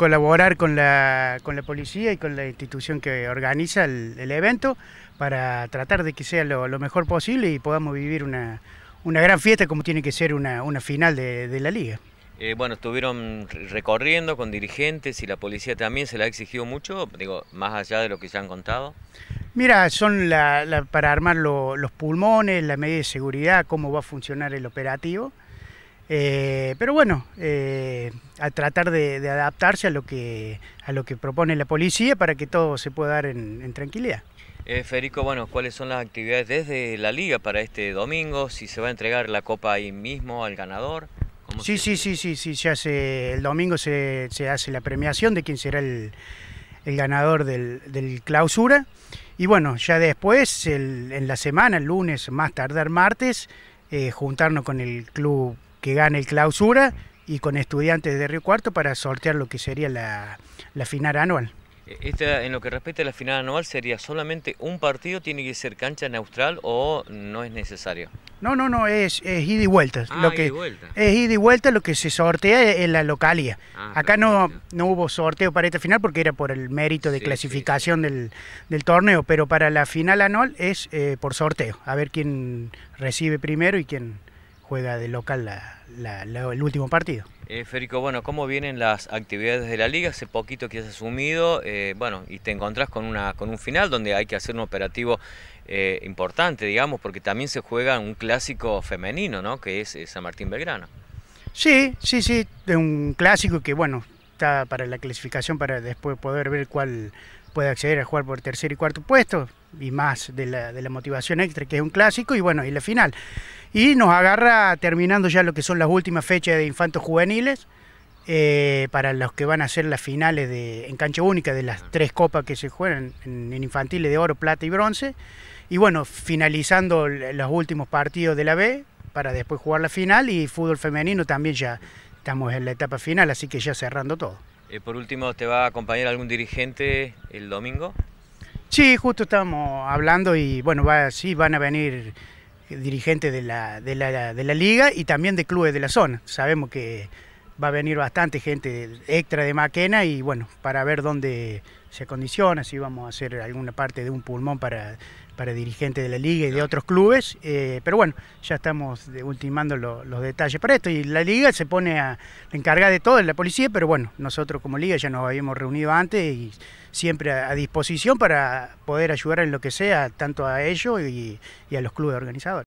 colaborar con la, con la policía y con la institución que organiza el, evento para tratar de que sea lo, mejor posible y podamos vivir una, gran fiesta como tiene que ser una, final de, la liga. Eh, bueno, estuvieron recorriendo con dirigentes y la policía también se la ha exigido mucho, digo, más allá de lo que se han contado. Mira, son la, para armar los pulmones, la medida de seguridad, cómo va a funcionar el operativo. Eh, pero bueno, eh, a tratar de, adaptarse a lo, que, a lo que propone la policía para que todo se pueda dar en, tranquilidad. Eh, Federico, bueno, ¿cuáles son las actividades desde la liga para este domingo? Si se va a entregar la copa ahí mismo al ganador. Sí, sí, sí, sí, sí, se hace, el domingo se, hace la premiación de quién será el, ganador del, clausura. Y bueno, ya después, en la semana, el lunes, más tardar martes, juntarnos con el club que gane el clausura y con estudiantes de Río Cuarto para sortear lo que sería la, final anual. E, en lo que respecta a la final anual, ¿sería solamente un partido? ¿Tiene que ser cancha neutral o no es necesario? No, no, no, es, ida y vuelta. Ah, lo que, ida y vuelta. Es ida y vuelta, lo que se sortea en la localía. Ah, Acá no, no hubo sorteo para esta final porque era por el mérito de clasificación Del, torneo, pero para la final anual es eh, por sorteo, a ver quién recibe primero y quién, juega de local el último partido. Eh, Federico, bueno, ¿cómo vienen las actividades de la liga? Hace poquito que has asumido, eh, bueno, y te encontrás con, una, con un final donde hay que hacer un operativo eh, importante, digamos, porque también se juega un clásico femenino, ¿no? Que es eh, San Martín Belgrano. Sí, sí, sí, de un clásico que, bueno, está para la clasificación para después poder ver cuál puede acceder a jugar por tercer y cuarto puesto, y más de la, de la motivación extra, que es un clásico, y bueno, y la final y nos agarra terminando ya lo que son las últimas fechas de infantos juveniles eh, para los que van a ser las finales de, en cancha única de las tres copas que se juegan en, infantiles de oro, plata y bronce. Y bueno, finalizando los últimos partidos de la B para después jugar la final y fútbol femenino también ya estamos en la etapa final, así que ya cerrando todo. Eh, por último, ¿te va a acompañar algún dirigente el domingo? Sí, justo estamos hablando y bueno, sí, van a venir dirigente de la, de la, de la liga y también de clubes de la zona. Sabemos que va a venir bastante gente extra de Maquena y bueno, para ver dónde se acondiciona, si vamos a hacer alguna parte de un pulmón para, para dirigentes de la liga y de otros clubes, eh, pero bueno, ya estamos ultimando los detalles para esto y la liga se pone a encargar de todo, en la policía, pero bueno, nosotros como liga ya nos habíamos reunido antes y siempre a, disposición para poder ayudar en lo que sea, tanto a ellos y a los clubes organizadores.